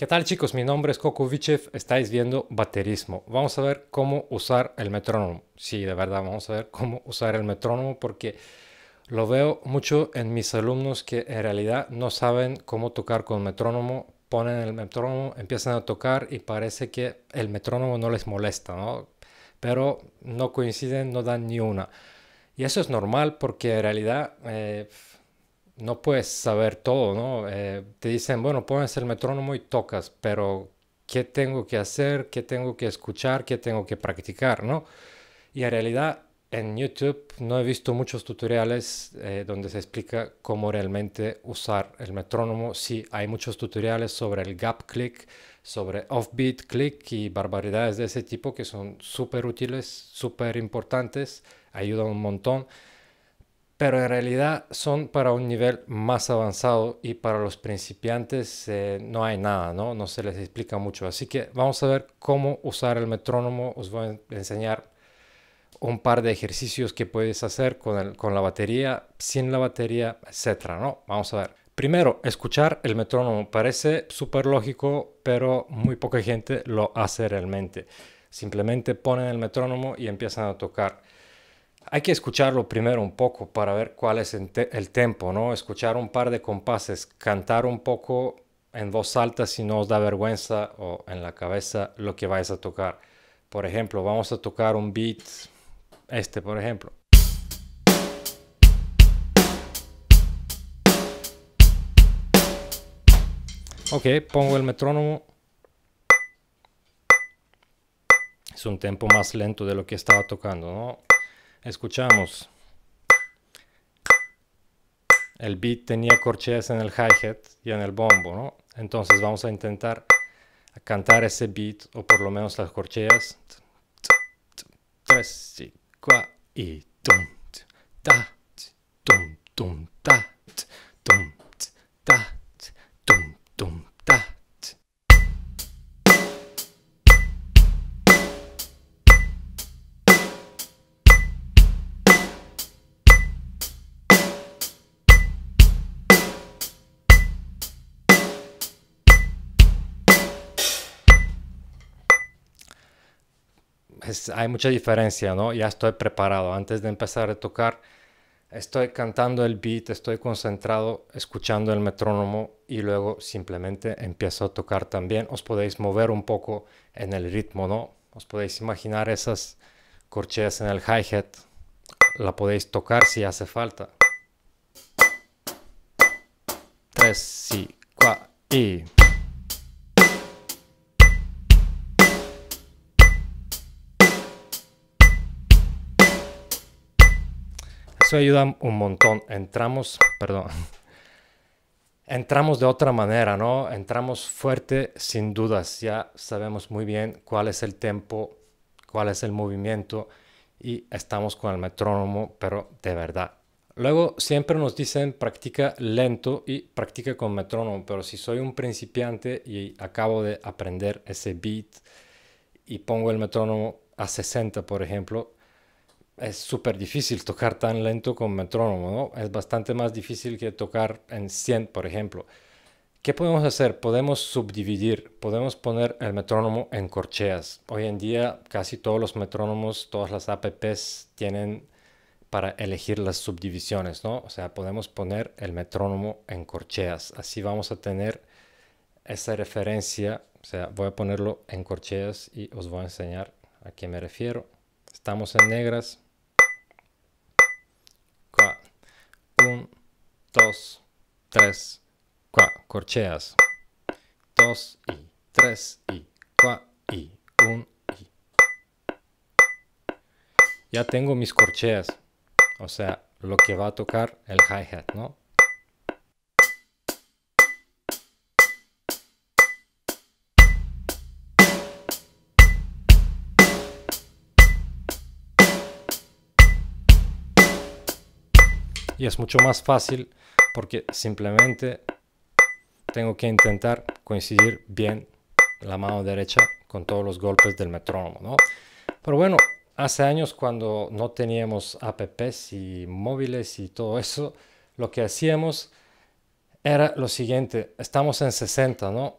¿Qué tal chicos? Mi nombre es Kokovichev. estáis viendo Baterismo. Vamos a ver cómo usar el metrónomo. Sí, de verdad, vamos a ver cómo usar el metrónomo porque lo veo mucho en mis alumnos que en realidad no saben cómo tocar con metrónomo. Ponen el metrónomo, empiezan a tocar y parece que el metrónomo no les molesta, ¿no? Pero no coinciden, no dan ni una. Y eso es normal porque en realidad... Eh, no puedes saber todo, ¿no? Eh, te dicen, bueno, pones el metrónomo y tocas, pero ¿qué tengo que hacer? ¿Qué tengo que escuchar? ¿Qué tengo que practicar? ¿No? Y en realidad en YouTube no he visto muchos tutoriales eh, donde se explica cómo realmente usar el metrónomo. Sí, hay muchos tutoriales sobre el gap click, sobre offbeat click y barbaridades de ese tipo que son súper útiles, súper importantes, ayudan un montón pero en realidad son para un nivel más avanzado y para los principiantes eh, no hay nada, ¿no? No se les explica mucho. Así que vamos a ver cómo usar el metrónomo. Os voy a enseñar un par de ejercicios que puedes hacer con, con la batería, sin la batería, etcétera, ¿no? Vamos a ver. Primero, escuchar el metrónomo. Parece súper lógico, pero muy poca gente lo hace realmente. Simplemente ponen el metrónomo y empiezan a tocar hay que escucharlo primero un poco para ver cuál es el, tempo, ¿no? Escuchar un par de compases, cantar un poco en voz alta si no os da vergüenza o en la cabeza lo que vais a tocar. Por ejemplo, vamos a tocar un beat, este por ejemplo. Ok, pongo el metrónomo. Es un tempo más lento de lo que estaba tocando, ¿no? escuchamos. El beat tenía corcheas en el hi-hat y en el bombo, ¿no? Entonces vamos a intentar cantar ese beat, o por lo menos las corcheas. hay mucha diferencia, ¿no? Ya estoy preparado. Antes de empezar a tocar, estoy cantando el beat, estoy concentrado, escuchando el metrónomo y luego simplemente empiezo a tocar también. Os podéis mover un poco en el ritmo, ¿no? Os podéis imaginar esas corcheas en el hi-hat. La podéis tocar si hace falta. Tres, sí, cuatro y... Eso ayuda un montón. Entramos, perdón. Entramos de otra manera, ¿no? Entramos fuerte sin dudas. Ya sabemos muy bien cuál es el tempo, cuál es el movimiento y estamos con el metrónomo, pero de verdad. Luego siempre nos dicen practica lento y practica con metrónomo, pero si soy un principiante y acabo de aprender ese beat y pongo el metrónomo a 60, por ejemplo, es súper difícil tocar tan lento con metrónomo, ¿no? Es bastante más difícil que tocar en 100, por ejemplo. ¿Qué podemos hacer? Podemos subdividir, podemos poner el metrónomo en corcheas. Hoy en día casi todos los metrónomos, todas las apps tienen para elegir las subdivisiones, ¿no? O sea, podemos poner el metrónomo en corcheas. Así vamos a tener esa referencia. O sea, voy a ponerlo en corcheas y os voy a enseñar a qué me refiero. Estamos en negras. 2, 3, 4, corcheas. 2 y 3 y 4 y 1 y. Ya tengo mis corcheas, o sea, lo que va a tocar el hi-hat, ¿no? y es mucho más fácil porque simplemente tengo que intentar coincidir bien la mano derecha con todos los golpes del metrónomo, ¿no? Pero bueno, hace años cuando no teníamos apps y móviles y todo eso, lo que hacíamos era lo siguiente, estamos en 60, ¿no?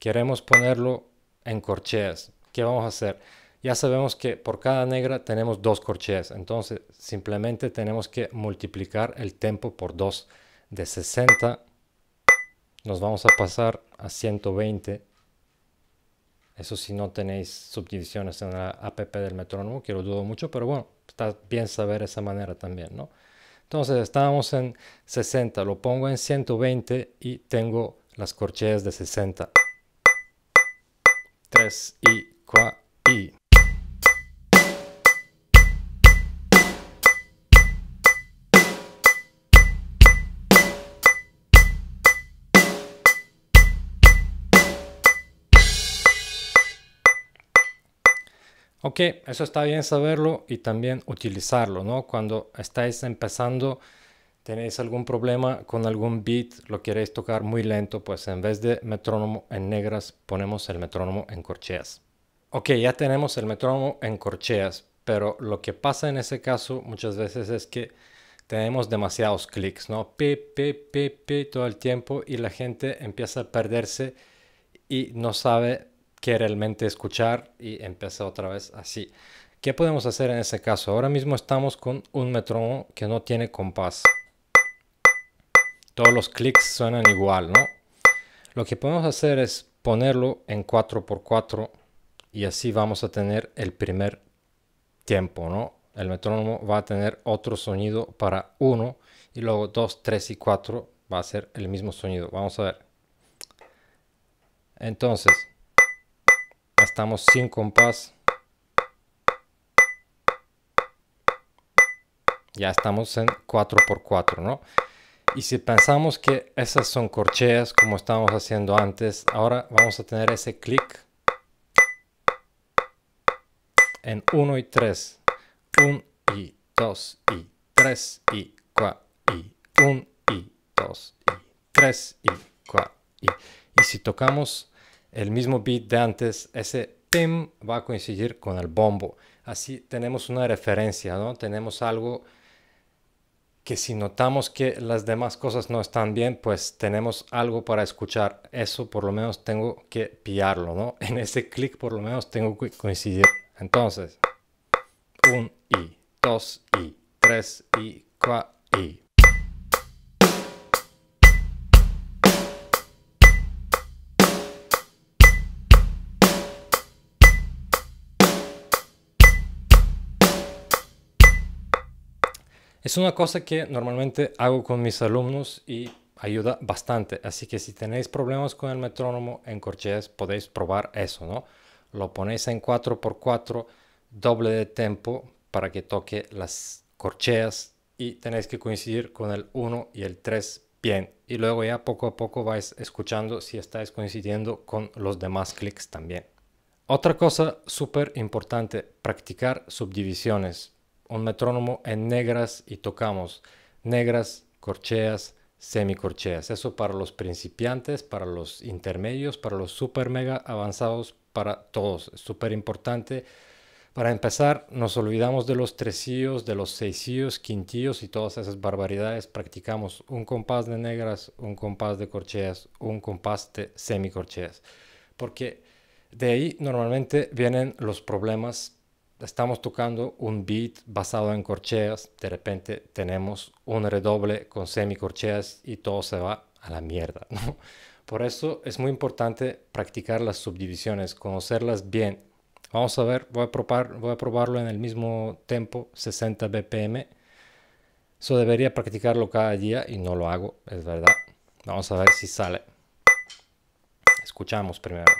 Queremos ponerlo en corcheas. ¿Qué vamos a hacer? ya sabemos que por cada negra tenemos dos corcheas, entonces simplemente tenemos que multiplicar el tempo por 2 de 60 nos vamos a pasar a 120 eso si no tenéis subdivisiones en la app del metrónomo que lo dudo mucho pero bueno está bien saber esa manera también no entonces estábamos en 60 lo pongo en 120 y tengo las corcheas de 60 3 y 4 y Ok, eso está bien saberlo y también utilizarlo, ¿no? Cuando estáis empezando, tenéis algún problema con algún beat, lo queréis tocar muy lento, pues en vez de metrónomo en negras, ponemos el metrónomo en corcheas. Ok, ya tenemos el metrónomo en corcheas, pero lo que pasa en ese caso muchas veces es que tenemos demasiados clics, ¿no? Pi, pi, pi, pi todo el tiempo y la gente empieza a perderse y no sabe que realmente escuchar y empieza otra vez así. ¿Qué podemos hacer en ese caso? Ahora mismo estamos con un metrónomo que no tiene compás. Todos los clics suenan igual, ¿no? Lo que podemos hacer es ponerlo en 4x4 y así vamos a tener el primer tiempo, ¿no? El metrónomo va a tener otro sonido para 1 y luego 2, 3 y 4 va a ser el mismo sonido. Vamos a ver. Entonces, estamos sin compás. Ya estamos en 4x4, ¿no? Y si pensamos que esas son corcheas como estábamos haciendo antes, ahora vamos a tener ese clic en 1 y 3. 1 y 2 y 3 y 4 y 1 y 2 y 3 y 4 Y si tocamos el mismo beat de antes, ese pim va a coincidir con el bombo. Así tenemos una referencia, ¿no? Tenemos algo que si notamos que las demás cosas no están bien, pues tenemos algo para escuchar. Eso por lo menos tengo que pillarlo, ¿no? En ese clic por lo menos tengo que coincidir. Entonces, un i, dos i, tres i, cuatro i. Es una cosa que normalmente hago con mis alumnos y ayuda bastante. Así que si tenéis problemas con el metrónomo en corcheas podéis probar eso, ¿no? Lo ponéis en 4x4, doble de tempo para que toque las corcheas y tenéis que coincidir con el 1 y el 3 bien. Y luego ya poco a poco vais escuchando si estáis coincidiendo con los demás clics también. Otra cosa súper importante, practicar subdivisiones un metrónomo en negras y tocamos negras, corcheas, semicorcheas. Eso para los principiantes, para los intermedios, para los super mega avanzados, para todos. Es súper importante. Para empezar, nos olvidamos de los tresillos, de los seisillos, quintillos y todas esas barbaridades. Practicamos un compás de negras, un compás de corcheas, un compás de semicorcheas. Porque de ahí normalmente vienen los problemas estamos tocando un beat basado en corcheas, de repente tenemos un redoble con semicorcheas y todo se va a la mierda. Por eso es muy importante practicar las subdivisiones, conocerlas bien. Vamos a ver, voy a, probar, voy a probarlo en el mismo tempo, 60 BPM. Eso debería practicarlo cada día y no lo hago, es verdad. Vamos a ver si sale. Escuchamos primero.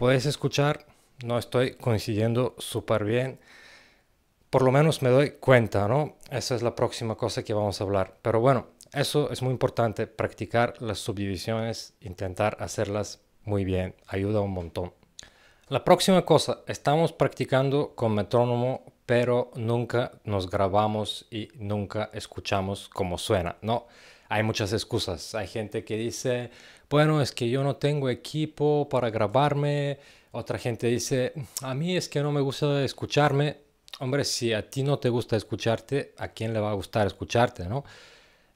puedes escuchar, no estoy coincidiendo súper bien. Por lo menos me doy cuenta, ¿no? Esa es la próxima cosa que vamos a hablar. Pero bueno, eso es muy importante, practicar las subdivisiones, intentar hacerlas muy bien, ayuda un montón. La próxima cosa, estamos practicando con metrónomo, pero nunca nos grabamos y nunca escuchamos cómo suena, ¿no? hay muchas excusas. Hay gente que dice, bueno, es que yo no tengo equipo para grabarme. Otra gente dice, a mí es que no me gusta escucharme. Hombre, si a ti no te gusta escucharte, ¿a quién le va a gustar escucharte, no?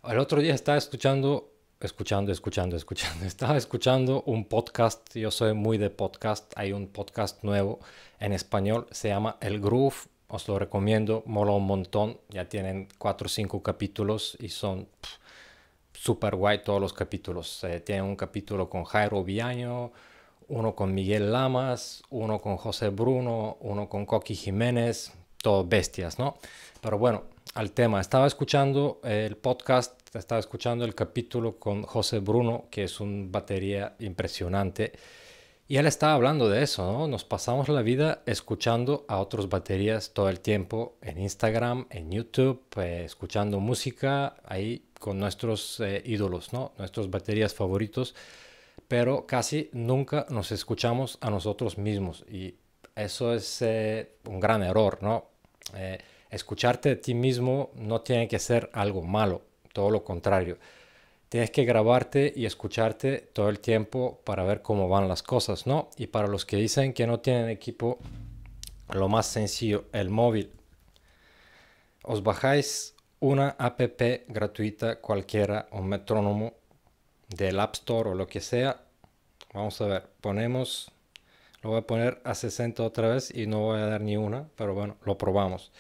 El otro día estaba escuchando, escuchando, escuchando, escuchando, estaba escuchando un podcast, yo soy muy de podcast, hay un podcast nuevo en español, se llama El Groove, os lo recomiendo, mola un montón, ya tienen cuatro o cinco capítulos y son... Super guay todos los capítulos. Eh, tiene un capítulo con Jairo Viaño, uno con Miguel Lamas, uno con José Bruno, uno con Coqui Jiménez, todos bestias, ¿no? Pero bueno, al tema, estaba escuchando el podcast, estaba escuchando el capítulo con José Bruno, que es un batería impresionante y él estaba hablando de eso, ¿no? Nos pasamos la vida escuchando a otros baterías todo el tiempo en Instagram, en YouTube, eh, escuchando música ahí con nuestros eh, ídolos, ¿no? Nuestros baterías favoritos, pero casi nunca nos escuchamos a nosotros mismos y eso es eh, un gran error, ¿no? escucharte a ti mismo no tiene que ser algo malo, todo lo contrario tienes que grabarte y escucharte todo el tiempo para ver cómo van las cosas, ¿no? Y para los que dicen que no tienen equipo, lo más sencillo, el móvil. Os bajáis una app gratuita cualquiera, un metrónomo del App Store o lo que sea. Vamos a ver, ponemos, lo voy a poner a 60 otra vez y no voy a dar ni una, pero bueno, lo probamos.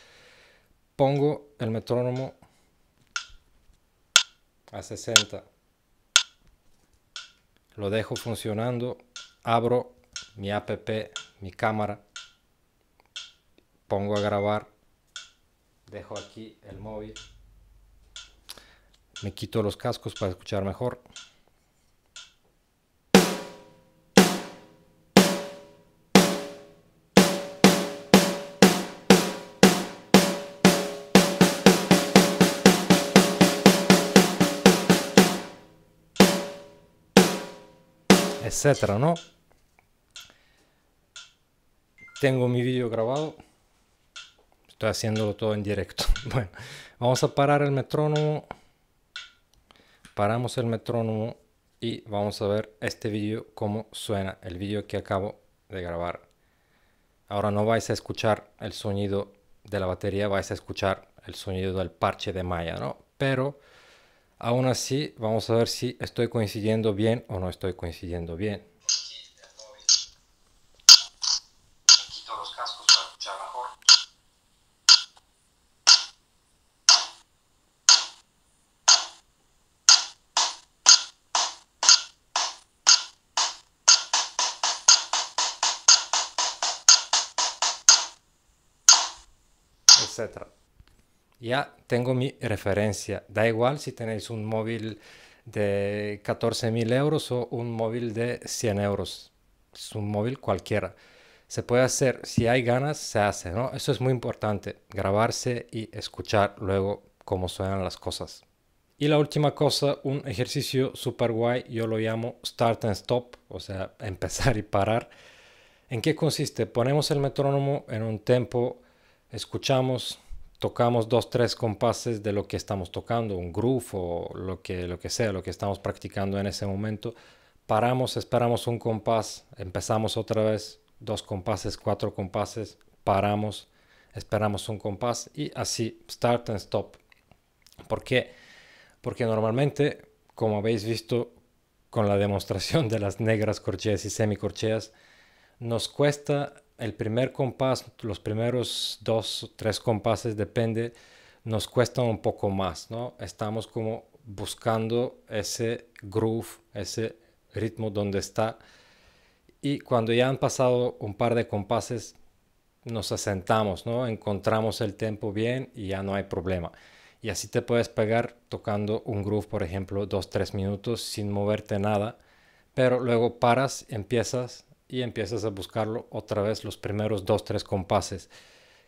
Pongo el metrónomo a 60. Lo dejo funcionando. Abro mi app, mi cámara. Pongo a grabar. Dejo aquí el móvil. Me quito los cascos para escuchar mejor. etcétera, ¿no? Tengo mi vídeo grabado. Estoy haciéndolo todo en directo. Bueno, vamos a parar el metrónomo. Paramos el metrónomo y vamos a ver este vídeo cómo suena. El vídeo que acabo de grabar. Ahora no vais a escuchar el sonido de la batería, vais a escuchar el sonido del parche de malla, ¿no? Pero Aún así, vamos a ver si estoy coincidiendo bien o no estoy coincidiendo bien. etcétera ya tengo mi referencia. Da igual si tenéis un móvil de mil euros o un móvil de 100 euros. Es un móvil cualquiera. Se puede hacer, si hay ganas, se hace, ¿no? Eso es muy importante, grabarse y escuchar luego cómo suenan las cosas. Y la última cosa, un ejercicio super guay, yo lo llamo start and stop, o sea, empezar y parar. ¿En qué consiste? Ponemos el metrónomo en un tempo, escuchamos, tocamos dos, tres compases de lo que estamos tocando, un groove o lo que, lo que sea, lo que estamos practicando en ese momento, paramos, esperamos un compás, empezamos otra vez, dos compases, cuatro compases, paramos, esperamos un compás y así, start and stop. ¿Por qué? Porque normalmente, como habéis visto con la demostración de las negras corcheas y semicorcheas, nos cuesta el primer compás, los primeros dos o tres compases, depende, nos cuesta un poco más, ¿no? Estamos como buscando ese groove, ese ritmo donde está. Y cuando ya han pasado un par de compases, nos asentamos, ¿no? Encontramos el tiempo bien y ya no hay problema. Y así te puedes pegar tocando un groove, por ejemplo, dos, tres minutos sin moverte nada. Pero luego paras, empiezas y empiezas a buscarlo otra vez los primeros dos, tres compases.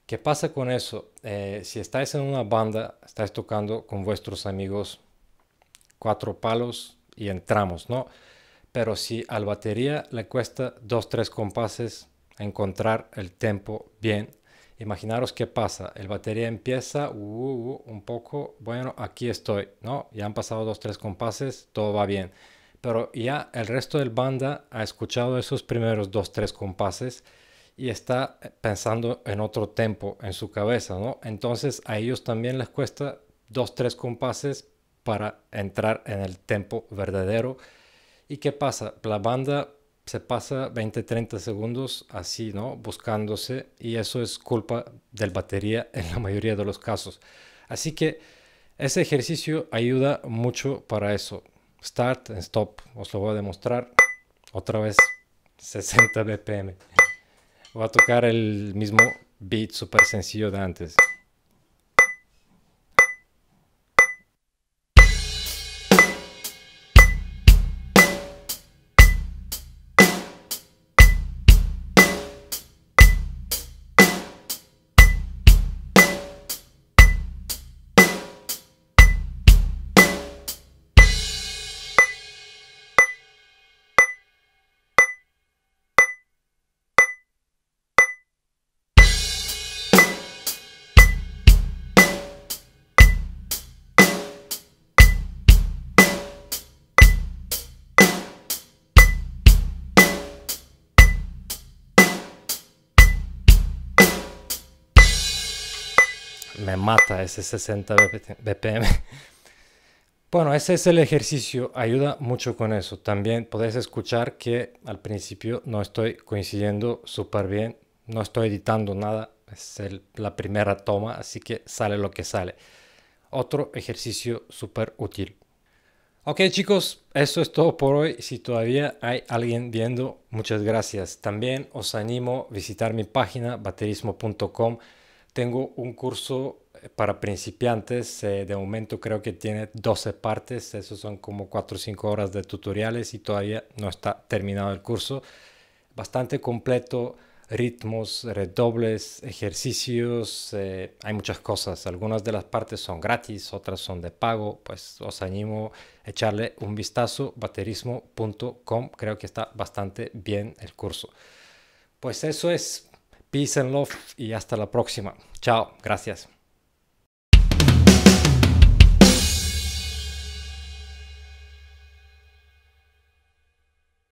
¿Qué pasa con eso? Eh, si estáis en una banda, estáis tocando con vuestros amigos cuatro palos y entramos, ¿no? Pero si al batería le cuesta dos, tres compases encontrar el tempo bien, imaginaros qué pasa. El batería empieza uh, uh, un poco, bueno, aquí estoy, ¿no? Ya han pasado dos, tres compases, todo va bien pero ya el resto del banda ha escuchado esos primeros dos, tres compases y está pensando en otro tempo en su cabeza, ¿no? Entonces a ellos también les cuesta dos, tres compases para entrar en el tempo verdadero. ¿Y qué pasa? La banda se pasa 20, 30 segundos así, ¿no? Buscándose y eso es culpa del batería en la mayoría de los casos. Así que ese ejercicio ayuda mucho para eso. Start and stop. Os lo voy a demostrar. Otra vez 60 BPM. Voy a tocar el mismo beat súper sencillo de antes. me mata ese 60 BPM. Bueno, ese es el ejercicio, ayuda mucho con eso. También podéis escuchar que al principio no estoy coincidiendo súper bien, no estoy editando nada, es la primera toma, así que sale lo que sale. Otro ejercicio súper útil. Ok chicos, eso es todo por hoy. Si todavía hay alguien viendo, muchas gracias. También os animo a visitar mi página baterismo.com tengo un curso eh, para principiantes, eh, de momento creo que tiene 12 partes, eso son como 4 o 5 horas de tutoriales y todavía no está terminado el curso. Bastante completo, ritmos, redobles, ejercicios, eh, hay muchas cosas. Algunas de las partes son gratis, otras son de pago, pues os animo a echarle un vistazo, baterismo.com, creo que está bastante bien el curso. Pues eso es Peace and love y hasta la próxima. Chao, gracias.